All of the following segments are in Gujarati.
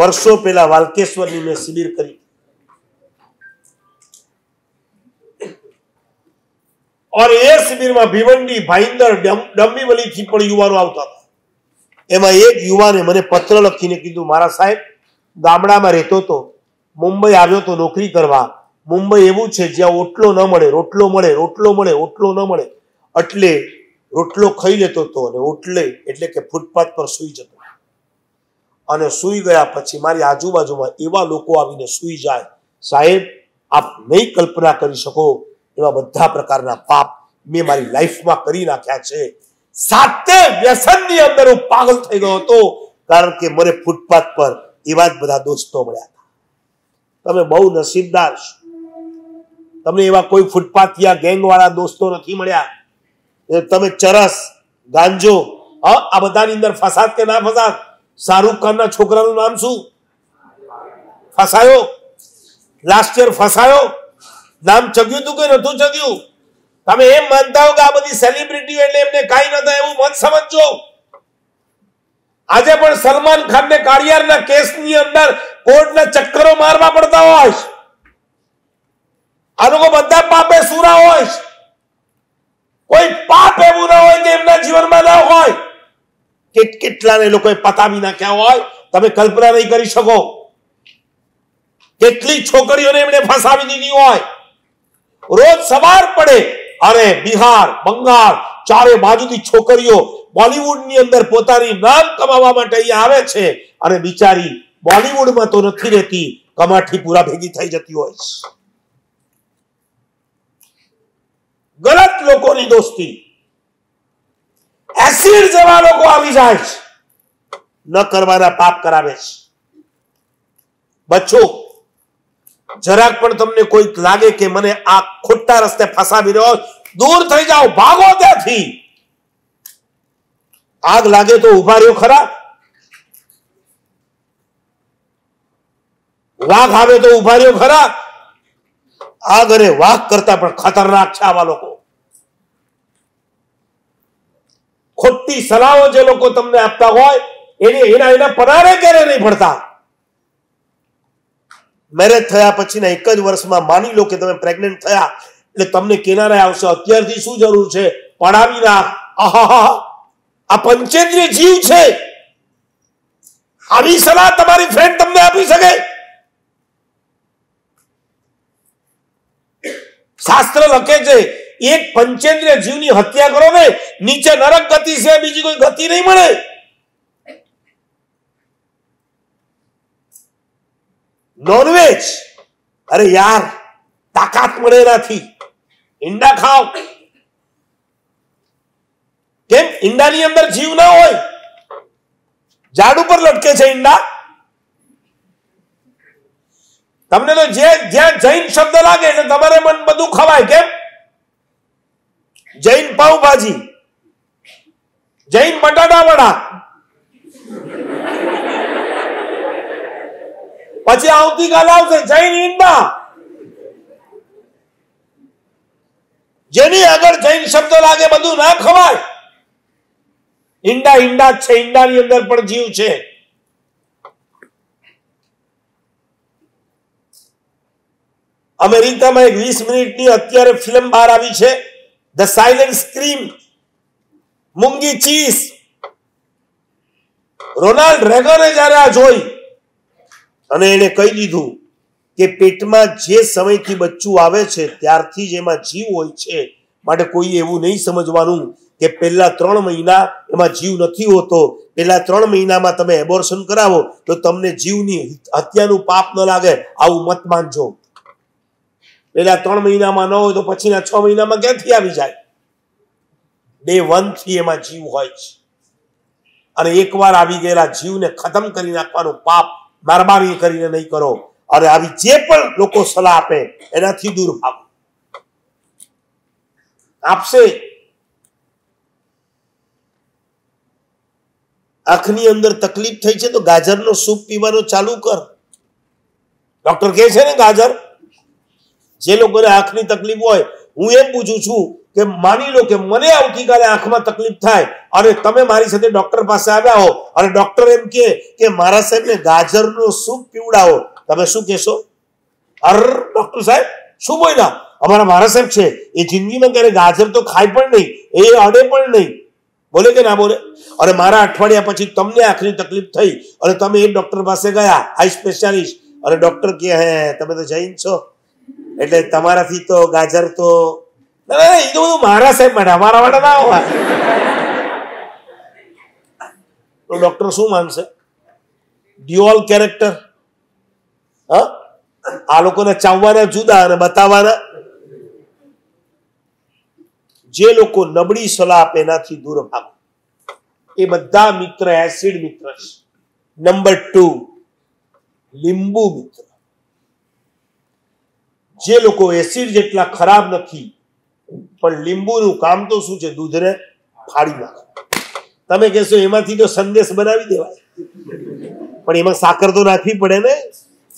વર્ષો પહેલા વાલકેશ્વરની મેં શિબિર કરી ઓર એ શિબિરમાં ભીવંડી ભાઈંદર ડંબીવલીથી પણ યુવાનો આવતા હતા એમાં એક યુવાને મને પત્ર લખીને કીધું મારા સાહેબ ગામડામાં રહેતો હતો મુંબઈ આવ્યો તો નોકરી કરવા મુંબઈ એવું છે જ્યાં ઓટલો ન મળે રોટલો મળે રોટલો મળે ઓટલો ન મળે એટલે રોટલો ખાઈ લેતો હતો અને ઓટલે એટલે કે ફૂટપાથ પર સુઈ જતો અને સૂઈ ગયા પછી મારી આજુબાજુમાં એવા લોકો આવીને સૂઈ જાય સાહેબ આપ નહીં કલ્પના કરી શકો એવા બધા પ્રકારના પાપ મેં મારી લાઈફમાં કરી નાખ્યા છે સાતે વ્યસનની અંદર હું પાગલ થઈ ગયો હતો કારણ કે મને ફૂટપાથ પર એવા જ બધા દોસ્તો મળ્યા હતા તમે બહુ નસીબદાર છો તમને એવા કોઈ ફૂટપાથિયા ગેંગવાળા દોસ્તો નથી મળ્યા તમે ચરસ ગાંજો આ બધાની અંદર ફસાદ કે ના ફસાદ શાહરૂખ ખાનના છોકરાનું નામ શું ફસાયો લાસ્ટ યર ફસાયો નામ ચગ્યું હતું કે નતું ચગ્યું તમે એમ માનતા હો કે આ બધી સેલિબ્રિટી એટલે એમને કાંઈ ન થાય એવું મત સમજજો આજે પણ સલમાન ખાનને કાળિયારના કેસની અંદર કોર્ટના ચક્કરો મારવા પડતા હોય આ લોકો બધા પાપે સુરા હોય કોઈ પાપ એવું ના હોય કે એમના જીવનમાં ના હોય કેટલાને એ લોકોએ પતાવી નાખ્યા હોય તમે કલ્પના નહીં કરી શકો કેટલી છોકરીઓને એમણે ફસાવી દીધી હોય રોજ સવાર પડે અરે બિહાર બંગાળ ચારે બાજુથી છોકરીઓ બોલિવૂડની અંદર પોતાની નામ કમાવા માટે અહીંયા આવે છે અને બિચારી બોલિવૂડમાં તો નથી રહેતી કમાઠી પૂરા ભેગી થઈ જતી હોય ગલત લોકોની દોસ્તી એસિડ જેવા લોકો આવી જાય છે ન કરવાના પાપ કરાવે છે બચ્ચો જરાક પણ તમને કોઈક લાગે કે મને આ ખોટા રસ્તે ફસાવી રહ્યો દૂર થઈ જાઓ ભાગો ત્યાંથી આગ લાગે તો ઉભા રહ્યો ખરા વાઘ આવે તો ઉભા રહ્યો ખરા આગ અરે વાઘ કરતા પણ ખતરનાક છે આવા લોકો ખોટી સલાહો જે લોકો તમને આપતા હોય એની એના એના પરારે ક્યારે નહીં પડતા મેરેજ થયા પછીના એક જ વર્ષમાં માની લો કે તમે પ્રેગ્નન્ટ થયા એટલે તમને કિનારે આવશે અત્યારથી શું જરૂર છે પડાવી રાખ આહા આ પંચેન્દ્રિય જીવ છે આવી સલાહ તમારી ફ્રેન્ડ તમને આપી શકે શાસ્ત્ર લખે છે એક પંચેન્દ્રિય જીવની હત્યા કરો ને નીચે નરક ગતિ છે બીજી કોઈ ગતિ નહીં મળે નોનવેજ અરે યાર તાકાત મળે એનાથી ઈંડા ખાવ કેમ ઈંડાની અંદર જીવ ના હોય ઝાડ ઉપર લટકે છે ઈંડા તમને તો જે જ્યાં જૈન શબ્દ લાગે એટલે તમારે મન બધું ખવાય કેમ જૈન પાઉભાજી જૈન બટાટા વડા પછી આવતીકાલ આવશે જૈન ઈંડા જેની આગળ જૈન શબ્દ લાગે બધું ના ખવાય ઈંડા ઈંડા જ છે ઈંડાની અંદર પણ જીવ છે અમેરિકામાં એક વીસ મિનિટની અત્યારે ફિલ્મ બહાર આવી છે ધ silent scream. મૂંગી ચીઝ રોનાલ્ડ રેગને જ્યારે આ જોઈ અને એને કહી દીધું કે પેટમાં જે સમયથી બચ્ચું આવે છે ત્યારથી જ એમાં જીવ હોય છે માટે કોઈ એવું નહીં સમજવાનું કે પહેલા ત્રણ મહિના એમાં જીવ નથી હોતો પહેલા ત્રણ મહિનામાં તમે એબોર્શન કરાવો તો તમને જીવની હત્યાનું પાપ ન લાગે આવું મત માનજો એટલે આ ત્રણ મહિનામાં ન હોય તો પછીના છ મહિનામાં ક્યાંથી આવી જાય ડે થી એમાં જીવ હોય છે અને એકવાર આવી ગયેલા જીવને ખતમ કરી નાખવાનું પાપ મારબારી કરીને નહીં કરો અને આવી જે પણ લોકો સલાહ આપે એનાથી દૂર ભાગો આપશે આંખની અંદર તકલીફ થઈ છે તો ગાજરનો સૂપ પીવાનો ચાલુ કર ડોક્ટર કહે છે ને ગાજર જે લોકોને આંખની તકલીફ હોય હું એમ પૂછું છું કે માની લો કે મને આવતીકાલે આંખમાં તકલીફ થાય અને તમે મારી સાથે ડોક્ટર પાસે આવ્યા હો અને ડોક્ટર એમ કે કે મારા સાહેબને ગાજરનો સૂપ પીવડાવો તમે શું કહેશો અર ડોક્ટર સાહેબ શું બોલ્યા અમારા મારા સાહેબ છે એ જિંદગીમાં ક્યારે ગાજર તો ખાય પણ નહીં એ અડે પણ નહીં બોલે કે ના બોલે અને મારા અઠવાડિયા પછી તમને આંખની તકલીફ થઈ અને તમે એ ડોક્ટર પાસે ગયા હાઈ સ્પેશિયાલિસ્ટ અને ડોક્ટર કે હે તમે તો જૈન છો એટલે તમારાથી તો ગાજર તો એ તો બધું મારા સાહેબ માટે અમારા માટે ના હોવા તો ડોક્ટર શું માનશે ડ્યુઅલ કેરેક્ટર હા આ લોકોને ચાવવાના જુદા અને બતાવવાના જે લોકો નબળી સલાહ આપે એનાથી દૂર ભાગો એ બધા મિત્ર એસિડ મિત્ર છે નંબર ટુ લીંબુ મિત્ર જે લોકો એસિડ જેટલા ખરાબ નથી પણ લીંબુનું કામ તો શું છે દૂધને ફાડી નાખે તમે કહેશો એમાંથી તો સંદેશ બનાવી દેવાય પણ એમાં સાકર તો નાખવી પડે ને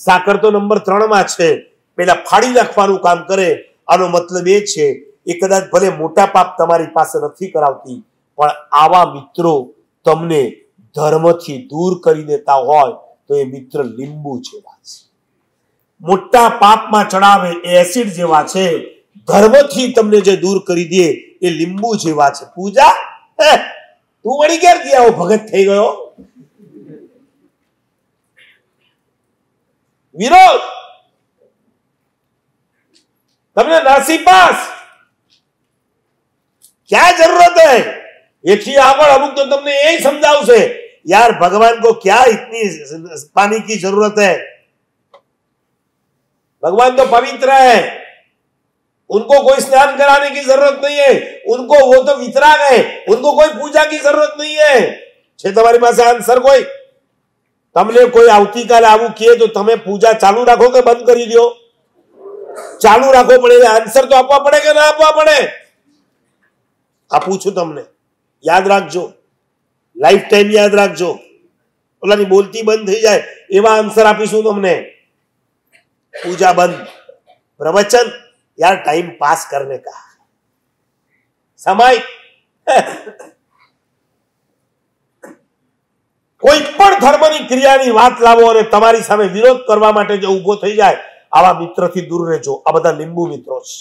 સાકર તો નંબર ત્રણમાં છે પેલા ફાડી નાખવાનું કામ કરે આનો મતલબ એ છે એ કદાચ ભલે મોટા પાપ તમારી પાસે નથી કરાવતી પણ આવા મિત્રો તમને ધર્મથી દૂર કરી દેતા હોય તો એ મિત્ર લીંબુ છે મોટા પાપમાં ચડાવે એ એસિડ જેવા છે ધર્મથી તમને જે દૂર કરી દે એ લીંબુ જેવા છે પૂજા તું વળી ક્યારથી આવો ભગત થઈ ગયો વિરોધ તમને નાસી પાસ ક્યાં જરૂરત હૈ એથી આગળ અમુક તો તમને એ સમજાવશે યાર ભગવાન કો ક્યાં ઇતની પાણી કી જરૂરત હૈ भगवान तो पवित्र है उनको कोई स्नान कराने की जरूरत नहीं है उनको वो तो वितराग है उनको कोई पूजा की जरूरत नहीं है છે તમારી પાસે આન્સર કોઈ તમને કોઈ આવતીકાલે આવું કહે તો તમે પૂજા ચાલુ રાખો કે બંધ કરી દો ચાલુ રાખો પડે આન્સર તો આપવા પડે કે ના આપવા પડે આ પૂછું તમને યાદ રાખજો લાઈફ ટાઈમ યાદ રાખજો ઓલાની બોલતી બંધ થઈ જાય એવા આન્સર આપીશું તમને पूजा बंद प्रवचन यार टाइम पास करने का समय કોઈ પણ ધર્મની ક્રિયાની વાત લાવો અને તમારી સામે વિરોધ કરવા માટે જો ઊભો થઈ જાય આવા મિત્રથી દૂર રહેજો આ બધા લીંબુ મિત્રો છે